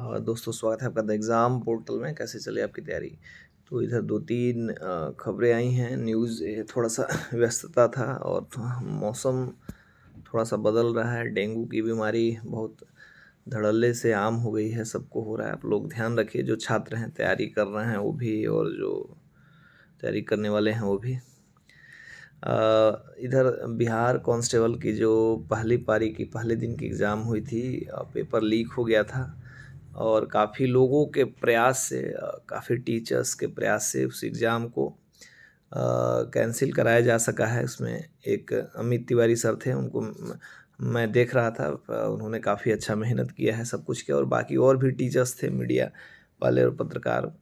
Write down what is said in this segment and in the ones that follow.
और दोस्तों स्वागत है आपका द एग्ज़ाम पोर्टल में कैसे चले आपकी तैयारी तो इधर दो तीन खबरें आई हैं न्यूज़ थोड़ा सा व्यस्तता था और मौसम थोड़ा सा बदल रहा है डेंगू की बीमारी बहुत धड़ल्ले से आम हो गई है सबको हो रहा है आप लोग ध्यान रखिए जो छात्र हैं तैयारी कर रहे हैं वो भी और जो तैयारी करने वाले हैं वो भी इधर बिहार कांस्टेबल की जो पहली पारी की पहले दिन की एग्ज़ाम हुई थी पेपर लीक हो गया था और काफ़ी लोगों के प्रयास से काफ़ी टीचर्स के प्रयास से उस एग्ज़ाम को कैंसिल कराया जा सका है उसमें एक अमित तिवारी सर थे उनको मैं देख रहा था उन्होंने काफ़ी अच्छा मेहनत किया है सब कुछ किया और बाकी और भी टीचर्स थे मीडिया वाले और पत्रकार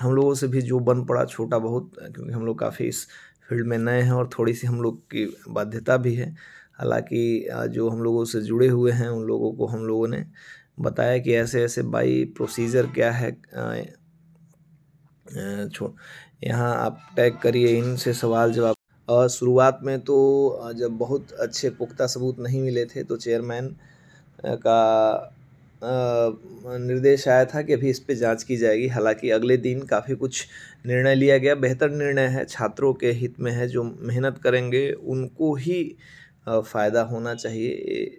हम लोगों से भी जो बन पड़ा छोटा बहुत क्योंकि हम लोग काफ़ी इस फील्ड में नए हैं और थोड़ी सी हम लोग की बाध्यता भी है हालांकि जो हम लोगों से जुड़े हुए हैं उन लोगों को हम लोगों ने बताया कि ऐसे ऐसे बाई प्रोसीजर क्या है छोड़ यहाँ आप टैग करिए इनसे सवाल जवाब और शुरुआत में तो जब बहुत अच्छे पुख्ता सबूत नहीं मिले थे तो चेयरमैन का निर्देश आया था कि अभी इस पर जांच की जाएगी हालांकि अगले दिन काफ़ी कुछ निर्णय लिया गया बेहतर निर्णय है छात्रों के हित में है जो मेहनत करेंगे उनको ही फ़ायदा होना चाहिए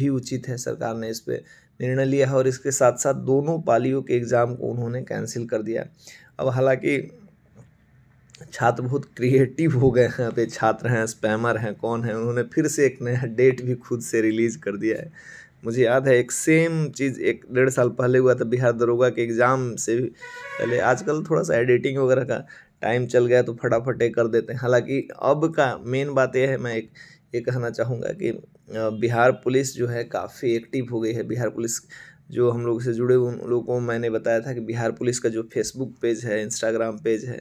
भी उचित है सरकार ने इस पर निर्णय लिया है और इसके साथ साथ दोनों पालियों के एग्ज़ाम को उन्होंने कैंसिल कर दिया अब हालांकि छात्र बहुत क्रिएटिव हो गए हैं अभी छात्र हैं स्पैमर हैं कौन हैं उन्होंने फिर से एक नया डेट भी खुद से रिलीज़ कर दिया है मुझे याद है एक सेम चीज़ एक डेढ़ साल पहले हुआ था बिहार दरोगा के एग्ज़ाम से भी पहले आजकल थोड़ा सा एडिटिंग वगैरह का टाइम चल गया तो फटाफट कर देते हैं हालांकि अब का मेन बात यह है मैं एक ये कहना चाहूँगा कि बिहार पुलिस जो है काफ़ी एक्टिव हो गई है बिहार पुलिस जो हम लोग से जुड़े उन लोगों को मैंने बताया था कि बिहार पुलिस का जो फेसबुक पेज है इंस्टाग्राम पेज है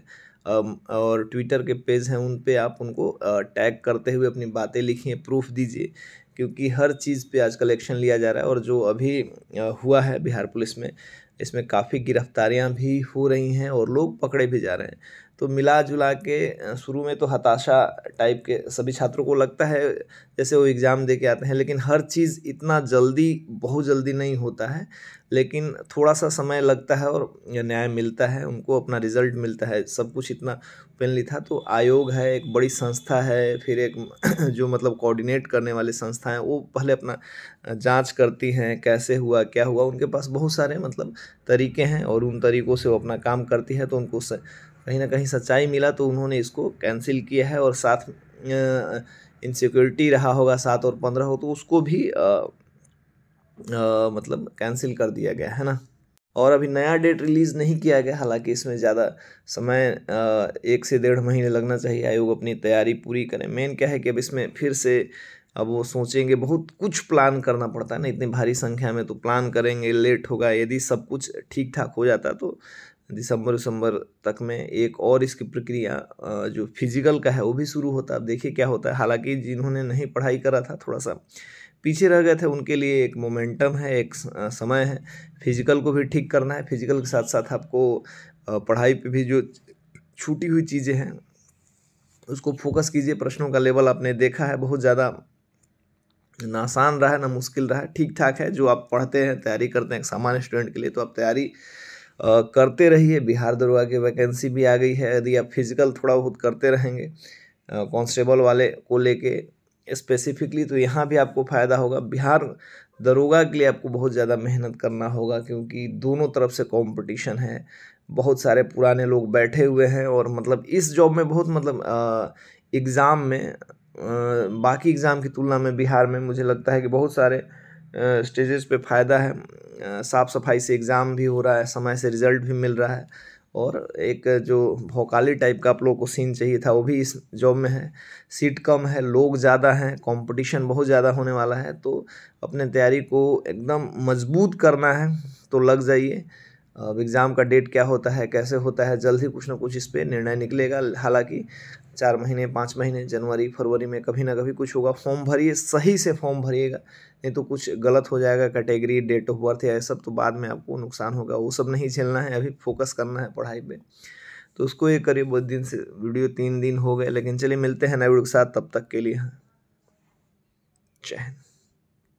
और ट्विटर के पेज हैं उन पे आप उनको टैग करते हुए अपनी बातें लिखिए प्रूफ दीजिए क्योंकि हर चीज़ पे आजकल एक्शन लिया जा रहा है और जो अभी हुआ है बिहार पुलिस में इसमें काफ़ी गिरफ्तारियां भी हो रही हैं और लोग पकड़े भी जा रहे हैं तो मिला जुला के शुरू में तो हताशा टाइप के सभी छात्रों को लगता है जैसे वो एग्ज़ाम दे के आते हैं लेकिन हर चीज़ इतना जल्दी बहुत जल्दी नहीं होता है लेकिन थोड़ा सा समय लगता है और न्याय मिलता है उनको अपना रिजल्ट मिलता है सब कुछ इतना ओपनली था तो आयोग है एक बड़ी संस्था है फिर एक जो मतलब कोऑर्डिनेट करने वाली संस्था हैं वो पहले अपना जांच करती हैं कैसे हुआ क्या हुआ उनके पास बहुत सारे मतलब तरीके हैं और उन तरीक़ों से वो अपना काम करती है तो उनको कहीं ना कहीं सच्चाई मिला तो उन्होंने इसको कैंसिल किया है और साथ इनसिक्योरिटी रहा होगा सात और पंद्रह हो तो उसको भी आ, आ, मतलब कैंसिल कर दिया गया है ना और अभी नया डेट रिलीज़ नहीं किया गया हालांकि इसमें ज़्यादा समय एक से डेढ़ महीने लगना चाहिए आयोग अपनी तैयारी पूरी करें मेन क्या है कि अब इसमें फिर से अब वो सोचेंगे बहुत कुछ प्लान करना पड़ता है ना इतनी भारी संख्या में तो प्लान करेंगे लेट होगा यदि सब कुछ ठीक ठाक हो जाता तो दिसंबर दिसंबर तक में एक और इसकी प्रक्रिया जो फिजिकल का है वो भी शुरू होता है अब देखिए क्या होता है हालांकि जिन्होंने नहीं पढ़ाई करा था थोड़ा सा पीछे रह गए थे उनके लिए एक मोमेंटम है एक समय है फिजिकल को भी ठीक करना है फिजिकल के साथ साथ आपको पढ़ाई पे भी जो छूटी हुई चीज़ें हैं उसको फोकस कीजिए प्रश्नों का लेवल आपने देखा है बहुत ज़्यादा ना आसान रहा है ना मुश्किल रहा है ठीक ठाक है जो आप पढ़ते हैं तैयारी करते हैं एक सामान्य स्टूडेंट के लिए तो आप तैयारी करते रहिए बिहार दरोगा की वैकेंसी भी आ गई है यदि आप फिजिकल थोड़ा बहुत करते रहेंगे कांस्टेबल वाले को लेके स्पेसिफिकली तो यहाँ भी आपको फ़ायदा होगा बिहार दरोगा के लिए आपको बहुत ज़्यादा मेहनत करना होगा क्योंकि दोनों तरफ से कॉम्पिटिशन है बहुत सारे पुराने लोग बैठे हुए हैं और मतलब इस जॉब में बहुत मतलब एग्ज़ाम में बाकी एग्ज़ाम की तुलना में बिहार में मुझे लगता है कि बहुत सारे स्टेजेस पे फ़ायदा है साफ़ सफाई से एग्ज़ाम भी हो रहा है समय से रिज़ल्ट भी मिल रहा है और एक जो भौकाली टाइप का आप लोगों को सीन चाहिए था वो भी इस जॉब में है सीट कम है लोग ज़्यादा हैं कंपटीशन बहुत ज़्यादा होने वाला है तो अपने तैयारी को एकदम मजबूत करना है तो लग जाइए अब एग्ज़ाम का डेट क्या होता है कैसे होता है जल्द ही कुछ ना कुछ इस पर निर्णय निकलेगा हालांकि चार महीने पाँच महीने जनवरी फरवरी में कभी ना कभी कुछ होगा फॉर्म भरिए सही से फॉर्म भरिएगा नहीं तो कुछ गलत हो जाएगा कैटेगरी डेट ऑफ बर्थ या सब तो बाद में आपको नुकसान होगा वो सब नहीं झेलना है अभी फोकस करना है पढ़ाई पे तो उसको ये करीब दिन से वीडियो तीन दिन हो गए लेकिन चलिए मिलते हैं नए वीडियो के साथ तब तक के लिए हाँ